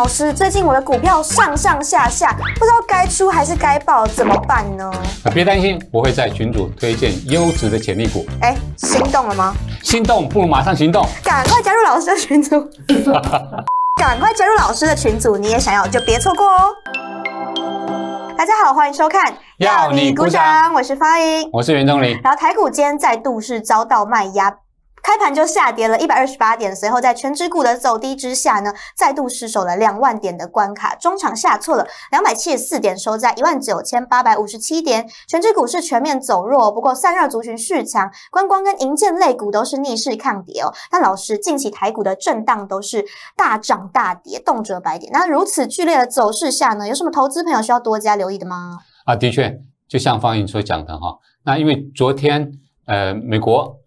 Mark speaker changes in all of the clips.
Speaker 1: 老师，最近我的股票上上下下，不知道该出还是该爆，怎么办呢？
Speaker 2: 啊，别担心，我会在群主推荐优质的潜力股。
Speaker 1: 哎，心动了吗？
Speaker 2: 心动，不如马上行动，
Speaker 1: 赶快加入老师的群组，赶快加入老师的群组，你也想要就别错过哦。大家好，欢迎收看，
Speaker 2: 要你鼓掌，
Speaker 1: 我是方莹，我是袁钟林。然后台股今天再度是遭到卖压。开盘就下跌了一百二十八点，随后在全指股的走低之下呢，再度失守了两万点的关卡。中场下挫了两百七十四点，收在一万九千八百五十七点。全指股是全面走弱，不过散热族群续强，观光跟银建类股都是逆势抗跌哦。但老师，近期台股的震荡都是大涨大跌，动辄百点。那如此剧烈的走势下呢，有什么投资朋友需要多加留意的吗？
Speaker 2: 啊，的确，就像方英所讲的哈，那因为昨天呃，美国。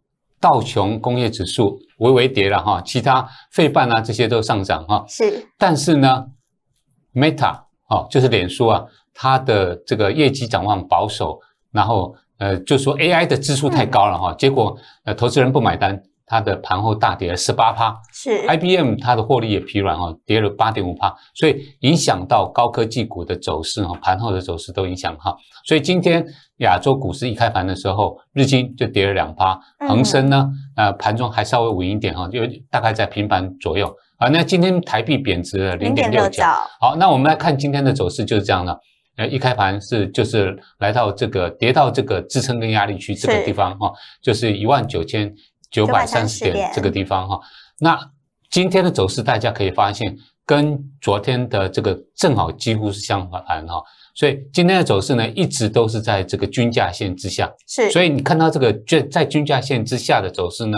Speaker 2: 道琼工业指数微微跌了哈，其他费半啊这些都上涨哈。是，但是呢，Meta 哦就是脸书啊，它的这个业绩展望保守，然后呃就说 AI 的支出太高了哈，结果呃投资人不买单。它的盘后大跌了十八趴，是 I B M 它的获利也疲软哈，跌了八点五趴，所以影响到高科技股的走势哈，盘后的走势都影响哈。所以今天亚洲股市一开盘的时候，日经就跌了两趴，恒生呢，呃，盘中还稍微稳一点哈，就大概在平盘左右。啊。那今天台币贬值了零点六角。好，那我们来看今天的走势就是这样的，呃，一开盘是就是来到这个跌到这个支撑跟压力区这个地方哦，就是一万九千。九百三十点这个地方哈，那今天的走势大家可以发现，跟昨天的这个正好几乎是相反哈，所以今天的走势呢，一直都是在这个均价线之下，是，所以你看到这个就在均价线之下的走势呢，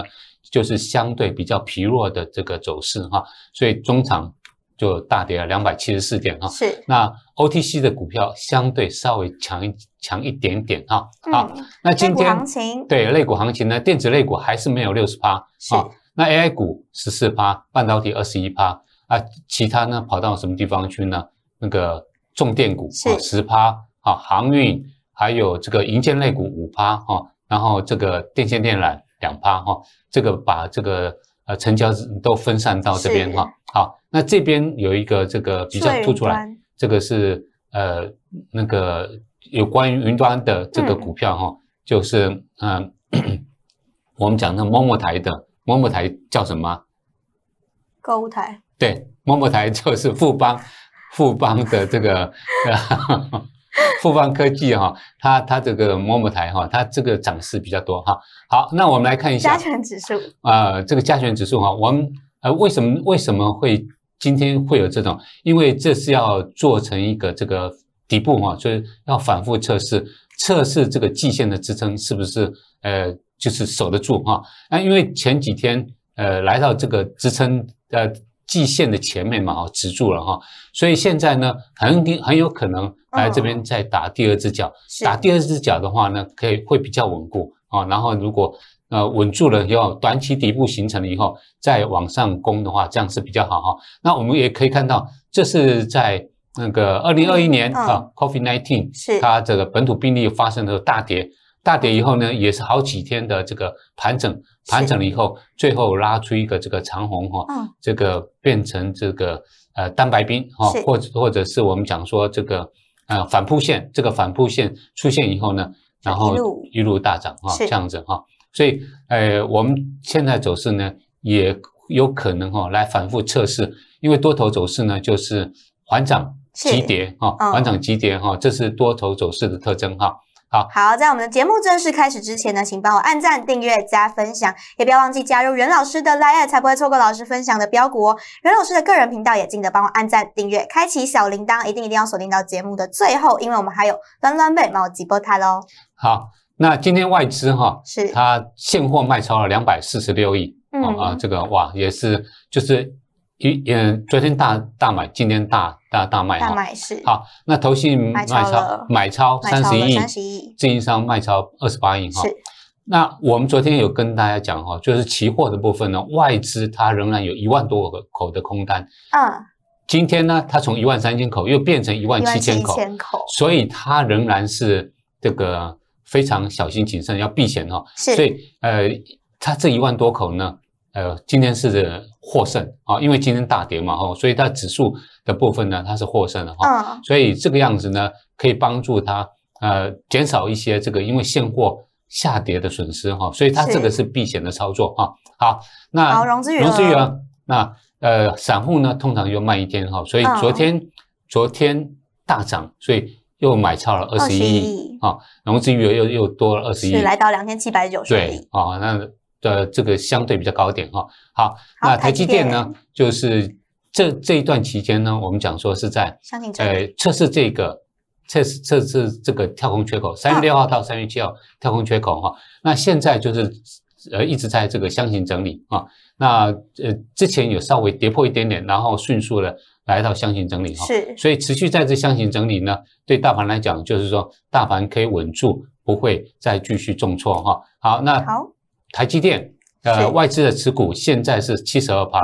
Speaker 2: 就是相对比较疲弱的这个走势哈，所以中场就大跌了两百七十四点哈，是。那 O T C 的股票相对稍微强一强一点点哈。好，
Speaker 1: 那今天行情
Speaker 2: 对内股行情呢？电子类股还是没有六十趴啊。那 A I 股十四趴，半导体二十一趴啊。其他呢跑到什么地方去呢？那个重电股十趴啊，航运还有这个银建类股五趴哈，然后这个电线电缆两趴哈，这个把这个。呃，成交都分散到这边哈。好，那这边有一个这个比较突出来，这个是呃那个有关于云端的这个股票哈，就是嗯我们讲的某某台的某某台叫什么？
Speaker 1: 购物台。
Speaker 2: 对，某某台就是富邦，富邦的这个。复 方科技哈，它它这个摸摸台哈，它这个涨势比较多哈。好，那我们来看一下加
Speaker 1: 权指数
Speaker 2: 啊，这个加权指数哈，我们呃为什么为什么会今天会有这种？因为这是要做成一个这个底部哈，所以要反复测试测试这个季线的支撑是不是呃就是守得住哈。那因为前几天呃来到这个支撑呃季线的前面嘛，哈止住了哈，所以现在呢，很很有可能来这边再打第二只脚，打第二只脚的话呢，可以会比较稳固啊。然后如果呃稳住了，以后，短期底部形成了以后再往上攻的话，这样是比较好哈。那我们也可以看到，这是在那个二零二一年啊，COVID nineteen 是它这个本土病例发生的大跌。大跌以后呢，也是好几天的这个盘整，盘整了以后，最后拉出一个这个长虹哈，这个变成这个呃单白冰哈，或者或者是我们讲说这个呃反扑线，这个反扑线出现以后呢，然后一路大涨哈，这样子哈，所以呃我们现在走势呢也有可能哈来反复测试，因为多头走势呢就是缓涨急跌哈，缓涨急跌哈，这是多头走势的特征哈。
Speaker 1: 好，在我们的节目正式开始之前呢，请帮我按赞、订阅、加分享，也不要忘记加入袁老师的 Live，才不会错过老师分享的标股哦。袁老师的个人频道也记得帮我按赞、订阅，开启小铃铛，一定一定要锁定到节目的最后，因为我们还有端暖背我挤波台喽。
Speaker 2: 好，那今天外资哈是它现货卖超了两百四十六亿，啊啊，这个哇也是就是。一嗯，昨天大大买，今天大大大卖哈。
Speaker 1: 大是好，
Speaker 2: 那投信卖超买超三十亿，经营商卖超二十八亿哈。是。那我们昨天有跟大家讲哈，就是期货的部分呢，外资它仍然有一万多口的空单。嗯。今天呢，它从一万三千口又变成一万七千口，所以它仍然是这个非常小心谨慎，要避险哈。是。所以呃，它这一万多口呢？呃，今天是获胜啊，因为今天大跌嘛哈，所以它指数的部分呢，它是获胜的哈，所以这个样子呢，可以帮助它呃减少一些这个因为现货下跌的损失哈，所以它这个是避险的操作哈。好，那好融资余额，那呃散户呢通常就卖一天哈，所以昨天昨天大涨，所以又买超了二十一亿啊，融资余额又又多了二十一亿，来
Speaker 1: 到两千七百九十亿
Speaker 2: 对啊那。的这个相对比较高点哈，好，那台积电呢，就是这这一段期间呢，我们讲说是在呃测试这个测试测试这个跳空缺口，三月六号到三月七号跳空缺口哈，那现在就是呃一直在这个箱型整理啊，那呃之前有稍微跌破一点点，然后迅速的来到箱型整理哈，是，所以持续在这箱型整理呢，对大盘来讲就是说大盘可以稳住，不会再继续重挫哈，好，那好。台积电呃外资的持股现在是七十二趴，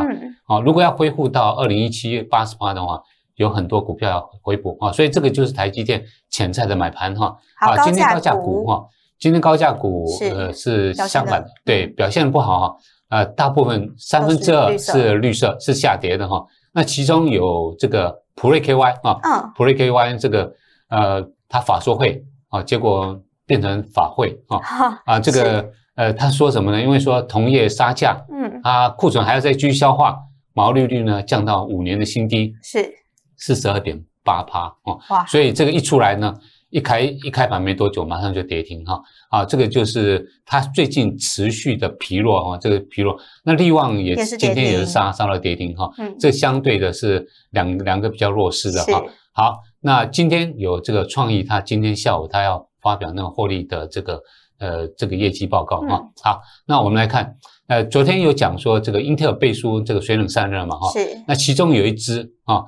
Speaker 2: 啊，如果要恢复到二零一七八十趴的话，有很多股票要回补啊，所以这个就是台积电潜在的买盘哈，啊，今天高价股哈，今天高价股呃是相反的，对，表现不好哈，呃，大部分三分之二是绿色是下跌的哈，那其中有这个普瑞 K Y 啊，普瑞 K Y 这个呃它法说汇啊，结果变成法汇啊，啊这个。呃，他说什么呢？因为说同业杀价，嗯，啊，库存还要再继续消化，毛利率呢降到五年的新低，是四十二点八趴哦，哇！所以这个一出来呢，一开一开盘没多久，马上就跌停哈，啊，这个就是它最近持续的疲弱哈，这个疲弱，那利旺也是今天也是杀，杀到跌停哈，嗯，这相对的是两两个比较弱势的哈，好，那今天有这个创意，他今天下午他要发表那个获利的这个。呃，这个业绩报告啊，好，那我们来看，呃，昨天有讲说这个英特尔背书这个水冷散热嘛，哈，是。那其中有一只啊，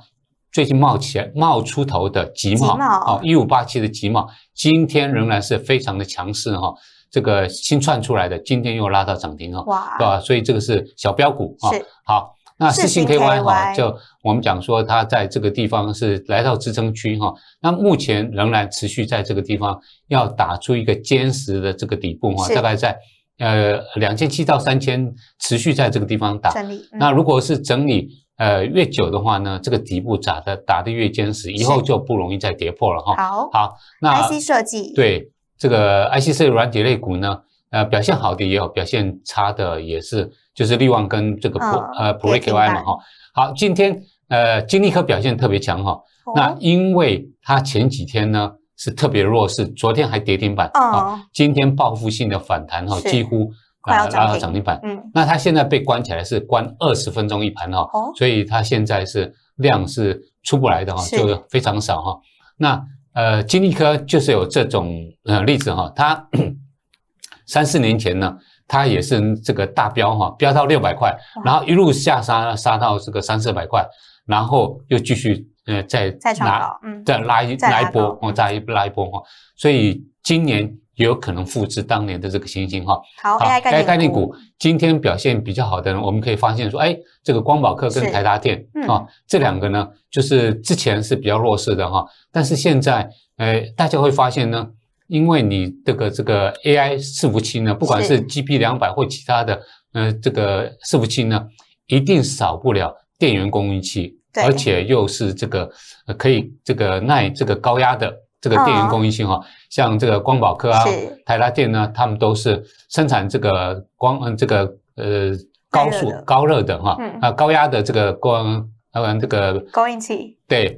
Speaker 2: 最近冒起冒出头的集茂，哦，一五八七的集茂，今天仍然是非常的强势哈，这个新窜出来的，今天又拉到涨停了，哇，对吧？所以这个是小标股啊，好。那四星 K Y 哈，就我们讲说，它在这个地方是来到支撑区哈。那目前仍然持续在这个地方，要打出一个坚实的这个底部哈，大概在呃两千七到三千，持续在这个地方打。那如果是整理呃越久的话呢，这个底部打的打的越坚实，以后就不容易再跌破了哈。好，好。那 I C 设计对这个 I C C 软体类股呢，呃，表现好的也有，表现差的也是。就是力旺跟这个普呃普瑞克 Y 嘛哈，好，今天呃金力科表现特别强哈，那因为它前几天呢是特别弱势，昨天还跌停板啊，今天报复性的反弹哈，几乎
Speaker 1: 拉到涨停板，
Speaker 2: 嗯，那它现在被关起来是关二十分钟一盘哈，所以它现在是量是出不来的哈，就非常少哈，那呃金力科就是有这种呃例子哈，它 三四年前呢。它也是这个大飙哈，飙到六百块，然后一路下杀，杀到这个三四百块，然后又继续呃，再再拉，嗯，再拉一拉一波，哦，再拉一波哈，所以今年有可能复制当年的这个情形哈。好，AI 概念股今天表现比较好的呢，我们可以发现说，哎，这个光宝科跟台达电啊这两个呢，就是之前是比较弱势的哈，但是现在哎，大家会发现呢。因为你这个这个 AI 伺服器呢，不管是 G P 两百或其他的，呃，这个伺服器呢，一定少不了电源供应器，而且又是这个可以这个耐这个高压的这个电源供应器哈，像这个光宝科啊、台达电呢，他们都是生产这个光嗯这个呃高速高热的哈啊高压的这个光。当然，这个
Speaker 1: 供应器
Speaker 2: 对，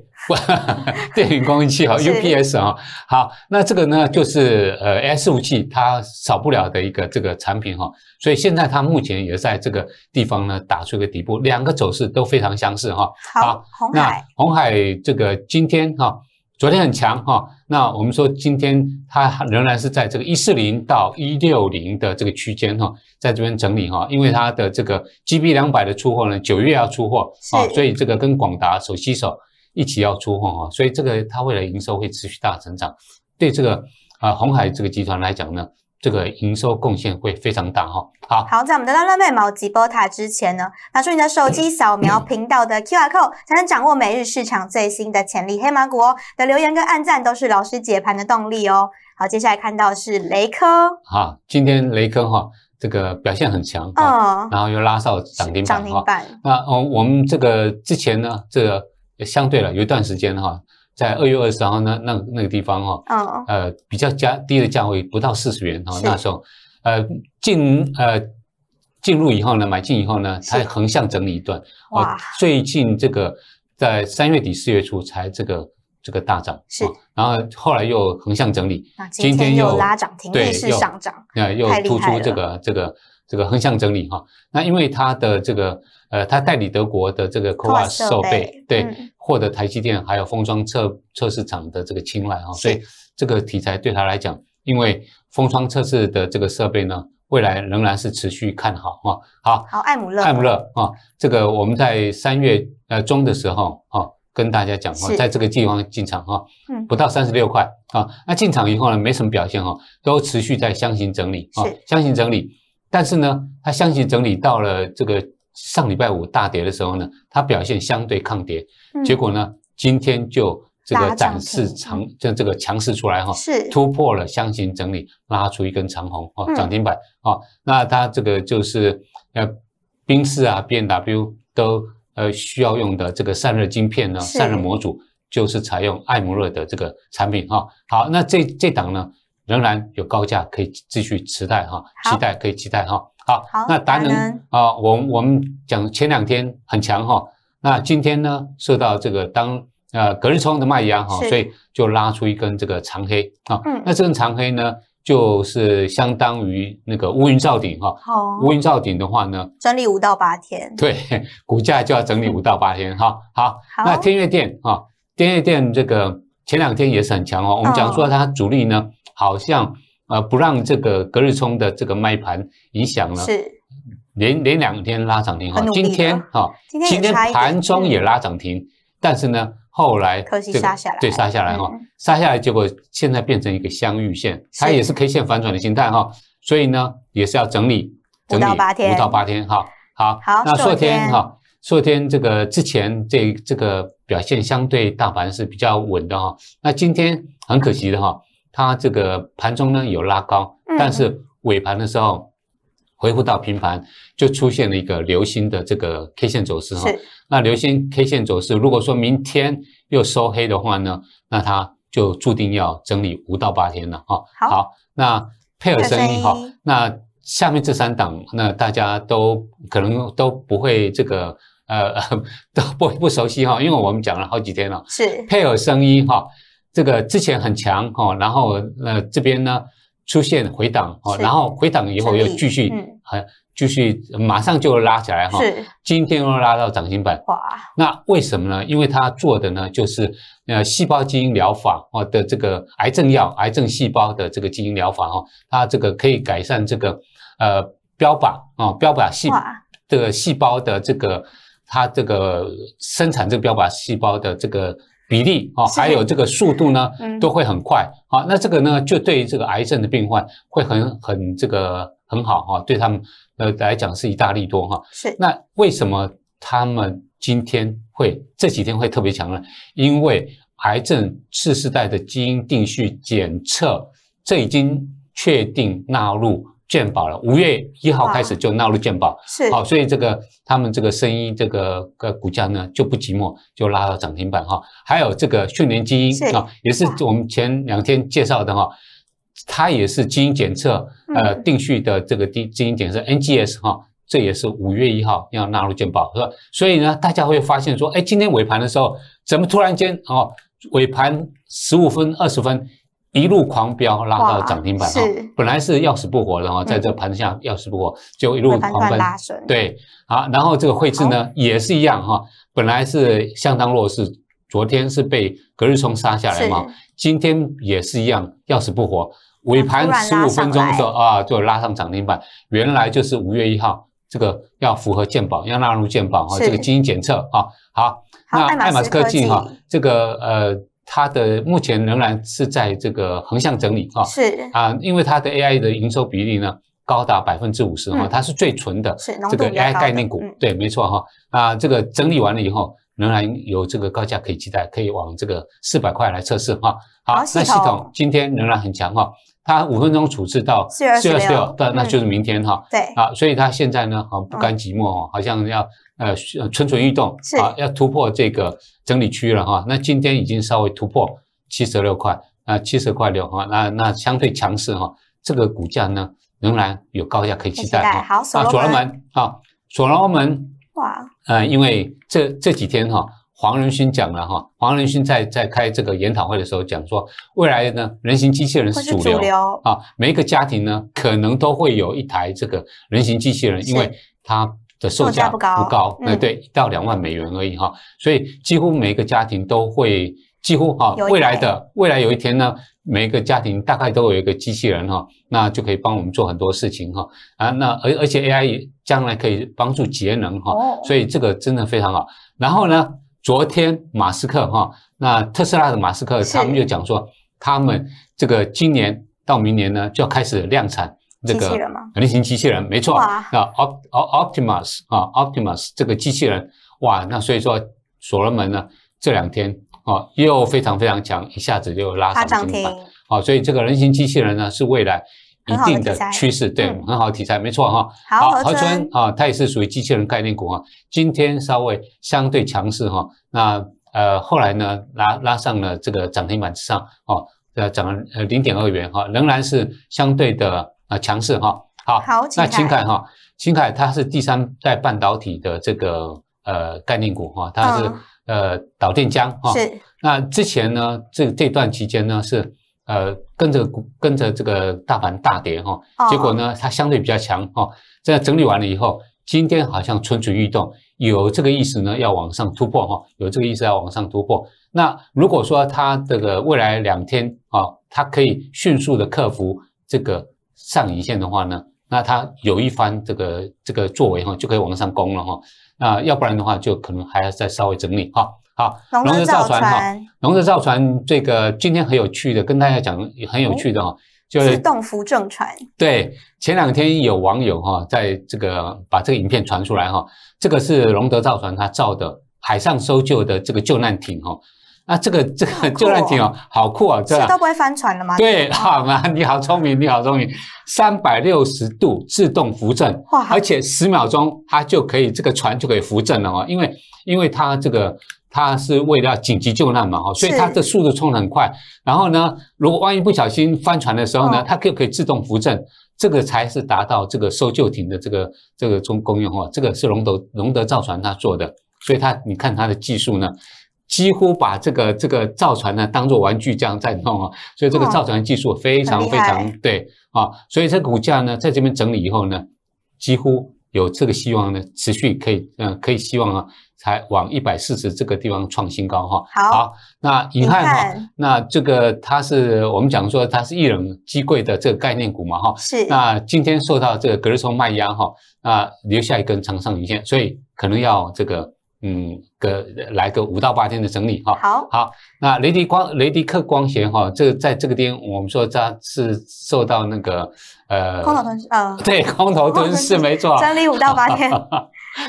Speaker 2: 电源供应器哈，UPS 啊，好，那这个呢，就是呃 S 五 G 它少不了的一个这个产品哈，所以现在它目前也在这个地方呢打出一个底部，两个走势都非常相似哈。好，红海，红海这个今天哈，昨天很强哈。那我们说，今天它仍然是在这个一四零到一六零的这个区间哈，在这边整理哈，因为它的这个 G B 两百的出货呢，九月要出货啊，所以这个跟广达手机手一起要出货哈，所以这个它未来营收会持续大成长。对这个啊，红海这个集团来讲呢。这个营收贡献会非常大哦。好
Speaker 1: 好，在我们得到乐妹毛吉波塔之前呢，拿出你的手机扫描频道的 QR code，才能掌握每日市场最新的潜力黑马股哦。的留言跟按赞都是老师解盘的动力哦。好，接下来看到是雷科。
Speaker 2: 好，今天雷科哈这个表现很强，
Speaker 1: 嗯，然
Speaker 2: 后又拉上涨停板。涨停板。那哦，我们这个之前呢，这个相对了有一段时间哈。在二月二十号那那那个地方哈，呃比较价低的价位不到四十元哈，那时候，呃进呃进入以后呢，买进以后呢，它横向整理一段，哇，最近这个在三月底四月初才这个这个大涨，是，然后后来又横向整理，今天又拉涨停，对，上涨，
Speaker 1: 那又突出这
Speaker 2: 个这个这个横向整理哈，那因为它的这个。呃，他代理德国的这个 c o a 设备，对获得台积电还有封装测测试厂的这个青睐哈，所以这个题材对他来讲，因为封装测试的这个设备呢，未来仍然是持续看好哈。好，好，艾姆勒，艾姆勒啊，这个我们在三月呃中的时候哦，跟大家讲哦，在这个地方进场哈，不到三十六块啊，那进场以后呢，没什么表现哈，都持续在箱型整理啊，箱型整理，但是呢，它箱型整理到了这个。上礼拜五大跌的时候呢，它表现相对抗跌，结果呢，今天就这个展示强，就这个强势出来哈，是突破了箱型整理，拉出一根长红哦，涨停板哦，那它这个就是呃，冰四啊，BNW 都呃需要用的这个散热晶片呢，散热模组就是采用艾姆勒的这个产品哈。好，那这这档呢，仍然有高价可以继续持待哈，期待可以期待哈。好，那达能啊，我我们讲前两天很强哈，那今天呢受到这个当呃隔日冲的麦压哈，所以就拉出一根这个长黑啊，那这根长黑呢就是相当于那个乌云罩顶哈，乌云罩顶的话呢，整
Speaker 1: 理五到八天，对，
Speaker 2: 股价就要整理五到八天哈，好，那天越电啊，天越电这个前两天也是很强哦，我们讲说它主力呢好像。啊，不让这个隔日冲的这个卖盘影响了，是连连两天拉涨停哈。今天哈，今天盘中也拉涨停，但是呢，后来可惜杀下来，对，杀下来哈，杀下来结果现在变成一个相遇线，它也是 K 线反转的形态哈，所以呢，也是要整理
Speaker 1: 整理五到八天，五到八
Speaker 2: 天哈，好，好，那昨天哈，昨天这个之前这这个表现相对大盘是比较稳的哈，那今天很可惜的哈。它这个盘中呢有拉高，但是尾盘的时候回复到平盘，就出现了一个流星的这个 K 线走势哈。那流星 K 线走势，如果说明天又收黑的话呢，那它就注定要整理五到八天了哈。好，那配合声音哈，那下面这三档，那大家都可能都不会这个呃，都不不熟悉哈，因为我们讲了好几天了。是配合声音哈。这个之前很强哈，然后那这边呢出现回档哈，然后回档以后又继续，嗯，还继续，马上就拉起来哈。是，今天又拉到涨停板。哇！那为什么呢？因为它做的呢就是呃细胞基因疗法啊的这个癌症药，癌症细胞的这个基因疗法哈，它这个可以改善这个呃标靶啊标靶细这个细胞的这个它这个生产这个标靶细胞的这个。比例啊，还有这个速度呢，都会很快啊。那这个呢，就对于这个癌症的病患会很很这个很好啊，对他们呃来讲是一大利多哈。是。那为什么他们今天会这几天会特别强呢？因为癌症次世代的基因定序检测，这已经确定纳入。鉴宝了，五月一号开始就纳入鉴宝，是好，所以这个他们这个生意，这个个股价呢就不寂寞，就拉到涨停板哈。还有这个迅联基因啊，也是我们前两天介绍的哈，它也是基因检测呃定序的这个基基因检测 NGS 哈，这也是五月一号要纳入鉴宝是吧？所以呢，大家会发现说，哎，今天尾盘的时候怎么突然间哦，尾盘十五分二十分。一路狂飙，拉到涨停板。是。本来是要死不活，然后在这盘下要死不活，就一路狂奔。对，好，然后这个汇智呢也是一样哈，本来是相当弱势，昨天是被隔日冲杀下来嘛，今天也是一样要死不活，尾盘十五分钟的时候啊就拉上涨停板。原来就是五月一号这个要符合鉴宝，要纳入鉴宝哈，这个基因检测啊。好，那爱马仕科技哈，这个呃。它的目前仍然是在这个横向整理哈，是啊，因为它的 AI 的营收比例呢高达百分之五十哈，它是最纯的这个 AI 概念股，对，没错哈，啊，这个整理完了以后，仍然有这个高价可以期待，可以往这个四百块来测试哈。好，那系统今天仍然很强哈。它五分钟处置到四二十六，对，那就是明天哈。对，啊，所以它现在呢，啊，不甘寂寞哦，好像要呃，蠢蠢欲动，啊，要突破这个整理区域了哈。那今天已经稍微突破七十六块，啊，七十块六哈，那那相对强势哈，这个股价呢，仍然有高价可以期待。好，啊，左拉门，啊，左罗门，哇，啊，因为这这几天哈。黄仁勋讲了哈，黄仁勋在在开这个研讨会的时候讲说，未来呢，人形机器人是主流啊，每一个家庭呢，可能都会有一台这个人形机器人，因为它的售价不高，不高，嗯，对，到两万美元而已哈，所以几乎每一个家庭都会，几乎哈，未来的未来有一天呢，每一个家庭大概都有一个机器人哈，那就可以帮我们做很多事情哈，啊，那而而且 AI 将来可以帮助节能哈，所以这个真的非常好，然后呢？昨天马斯克哈，那特斯拉的马斯克他们就讲说，他们这个今年到明年呢就要开始量产这个人形机器人，没错那 o p t i m u s 啊，Optimus 这个机器人哇，那所以说所罗门呢这两天啊又非常非常强，一下子就拉涨停啊，所以这个人形机器人呢是未来。一定的趋势，对，很好的题材，没错哈。好，合川啊，它也是属于机器人概念股啊。今天稍微相对强势哈，那呃后来呢拉拉上了这个涨停板之上哦，呃涨呃零点二元哈，仍然是相对的啊强势哈。好，好，那青海哈，青海它是第三代半导体的这个呃概念股哈，它是呃导电浆哈。是。那之前呢，这这段期间呢是。呃，跟着跟着这个大盘大跌哈，结果呢，它相对比较强哈。这样整理完了以后，今天好像蠢蠢欲动，有这个意思呢，要往上突破哈，有这个意思要往上突破。那如果说它这个未来两天啊，它可以迅速的克服这个上影线的话呢，那它有一番这个这个作为哈，就可以往上攻了哈。那要不然的话，就可能还要再稍微整理哈。好，龙德造船哈，龙德造船这个今天很有趣的，跟大家讲很有趣的哈，就是自动
Speaker 1: 扶正船。
Speaker 2: 对，前两天有网友哈，在这个把这个影片传出来哈，这个是龙德造船它造的海上搜救的这个救难艇哈，那这个这救难艇哦，好酷啊！这都不
Speaker 1: 会翻船了吗？对，好
Speaker 2: 嘛，你好聪明，你好聪明，三百六十度自动扶正，哇，而且十秒钟它就可以这个船就可以扶正了哦，因为因为它这个。它是为了紧急救难嘛，哈，所以它的速度冲得很快。然后呢，如果万一不小心翻船的时候呢，它就可以自动扶正，这个才是达到这个搜救艇的这个这个中功用。哦。这个是龙德龙德造船它做的，所以它你看它的技术呢，几乎把这个这个造船呢当做玩具这样在弄啊，所以这个造船技术非常非常对啊，所以这股价呢在这边整理以后呢，几乎有这个希望呢持续可以嗯可以希望啊。才往一百四十这个地方创新高哈，好，那遗憾哈，那这个它是我们讲说它是一冷机贵的这个概念股嘛哈，是，那今天受到这个隔日冲卖压哈，那留下一根长上影线，所以可能要这个嗯个来个五到八天的整理哈，好，好，那雷迪光雷迪克光学哈，这个在这个方我们说它是受到那个呃空头吞
Speaker 1: 噬啊，对，
Speaker 2: 空头吞噬 没错，整理
Speaker 1: 五到八天。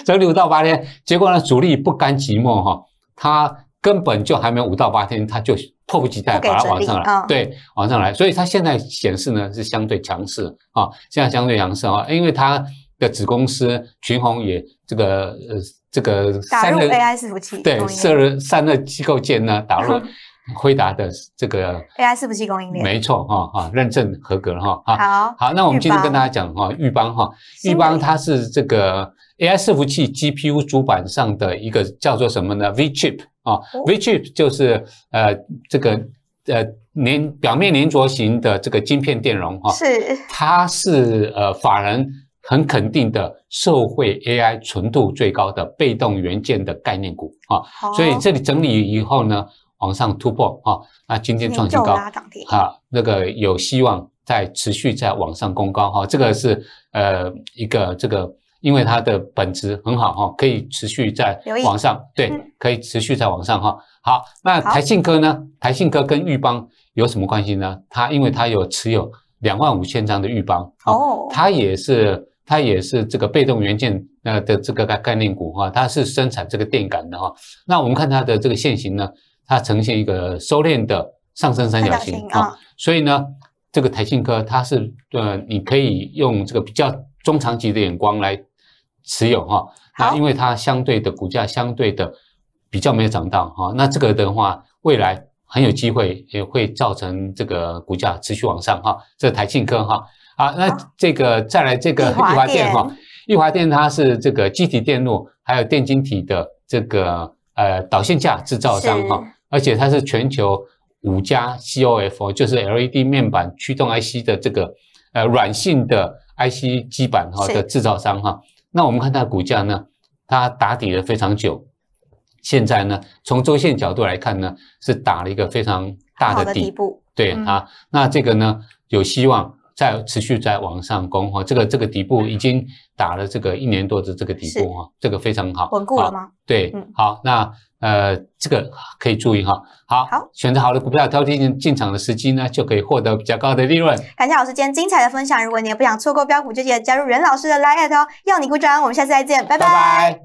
Speaker 2: 这五到八天，结果呢，主力不甘寂寞哈，他根本就还没有五到八天，他就迫不及待把它往上来，对，往上来。所以它现在显示呢是相对强势啊，现在相对强势啊，因为它的子公司群鸿也这个呃这个散热 AI
Speaker 1: 服器对散
Speaker 2: 热散热机构件呢打入。回答的这个
Speaker 1: AI 伺服器供应链
Speaker 2: 没错哈哈，认证合格哈哈。好，好，那我们今天跟大家讲哈，玉邦哈，玉邦它是这个 AI 伺服器 GPU 主板上的一个叫做什么呢？V chip 啊，V chip 就是呃这个呃粘表面粘着型的这个晶片电容哈。是。它是呃法人很肯定的受惠 AI 纯度最高的被动元件的概念股啊，所以这里整理以后呢。往上突破啊，那今天创新高哈，那个有希望在持续在往上攻高哈，这个是呃一个这个，因为它的本质很好哈，可以持续在往上，对，可以持续在往上哈。好，那台信科呢？台信科跟裕邦有什么关系呢？它因为它有持有两万五千张的裕邦，哦，它也是它也是这个被动元件那的这个概念股哈，它是生产这个电感的哈。那我们看它的这个现型呢？它呈现一个收敛的上升三角形啊，所以呢，这个台庆科它是呃，你可以用这个比较中长期的眼光来持有哈。那因为它相对的股价相对的比较没有涨到哈，那这个的话未来很有机会也会造成这个股价持续往上哈。这台庆科哈，啊，那这个再来这个玉华电哈，玉华电它是这个基体电路还有电晶体的这个呃导线架制造商哈。而且它是全球五家 C O F O，就是 L E D 面板驱动 I C 的这个呃软性的 I C 基板哈的制造商哈。那我们看它股价呢，它打底了非常久，现在呢从周线角度来看呢，是打了一个非常大的底部，对啊，那这个呢有希望。在持续在往上攻哈，这个这个底部已经打了这个一年多的这个底部哈，这个非常好，稳固了吗？对，好，那呃这个可以注意哈，好好选择好的股票，挑进进场的时机呢，就可以获得比较高的利润。
Speaker 1: 感谢老师今天精彩的分享，如果你也不想错过标股，就记得加入任老师的 liat 哦，要你鼓掌，我们下次再见，拜拜。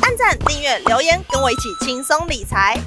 Speaker 1: 按赞、订阅、留言，跟我一起轻松理财。